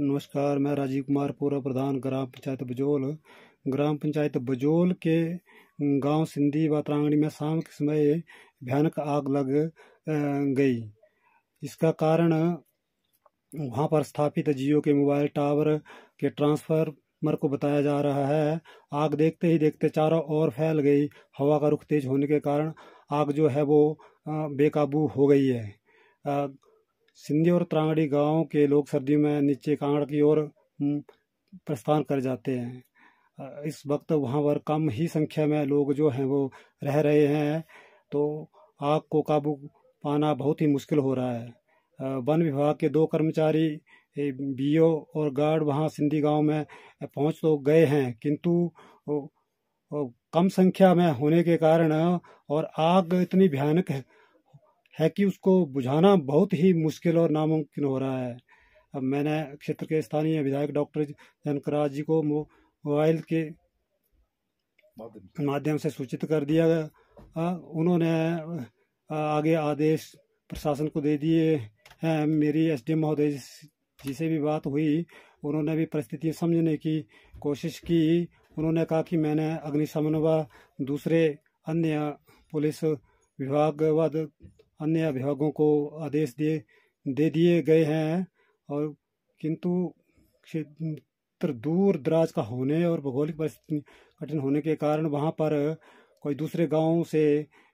नमस्कार मैं राजीव कुमार पूरा प्रधान ग्राम पंचायत बजोल ग्राम पंचायत बजोल के गांव सिंधी व में शाम के समय भयानक आग लग गई इसका कारण वहां पर स्थापित जियो के मोबाइल टावर के ट्रांसफार्मर को बताया जा रहा है आग देखते ही देखते चारों ओर फैल गई हवा का रुख तेज होने के कारण आग जो है वो बेकाबू हो गई है सिंधी और त्रांगड़ी गांव के लोग सर्दियों में नीचे कांगड़ की ओर हम्म, प्रस्थान कर जाते हैं इस वक्त वहाँ पर कम ही संख्या में लोग जो हैं वो रह रहे हैं तो आग को काबू पाना बहुत ही मुश्किल हो रहा है वन विभाग के दो कर्मचारी बी और गार्ड वहाँ सिंधी गांव में पहुँच तो गए हैं किंतु कम संख्या में होने के कारण और आग इतनी भयानक है है कि उसको बुझाना बहुत ही मुश्किल और नामुमकिन हो रहा है अब मैंने क्षेत्र के स्थानीय विधायक डॉक्टर जनकराज जी को मोबाइल के माध्यम से सूचित कर दिया उन्होंने आगे आदेश प्रशासन को दे दिए हैं मेरी एस डी महोदय जी से भी बात हुई उन्होंने भी परिस्थिति समझने की कोशिश की उन्होंने कहा कि मैंने अग्निशमन व दूसरे अन्य पुलिस विभाग व अन्य विभागों को आदेश दिए दे दिए गए हैं और किंतु क्षेत्र दूर दराज का होने और भौगोलिक परिस्थिति कठिन होने के कारण वहाँ पर कोई दूसरे गांव से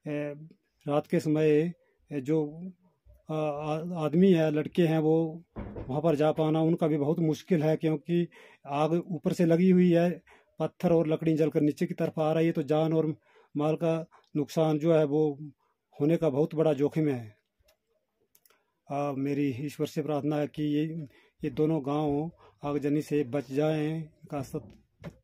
रात के समय जो आदमी है लड़के हैं वो वहाँ पर जा पाना उनका भी बहुत मुश्किल है क्योंकि आग ऊपर से लगी हुई है पत्थर और लकड़ी जलकर नीचे की तरफ आ रही है तो जान और माल का नुकसान जो है वो होने का बहुत बड़ा जोखिम है आ, मेरी ईश्वर से प्रार्थना है कि ये ये दोनों गांव आगजनी से बच जाएं इनका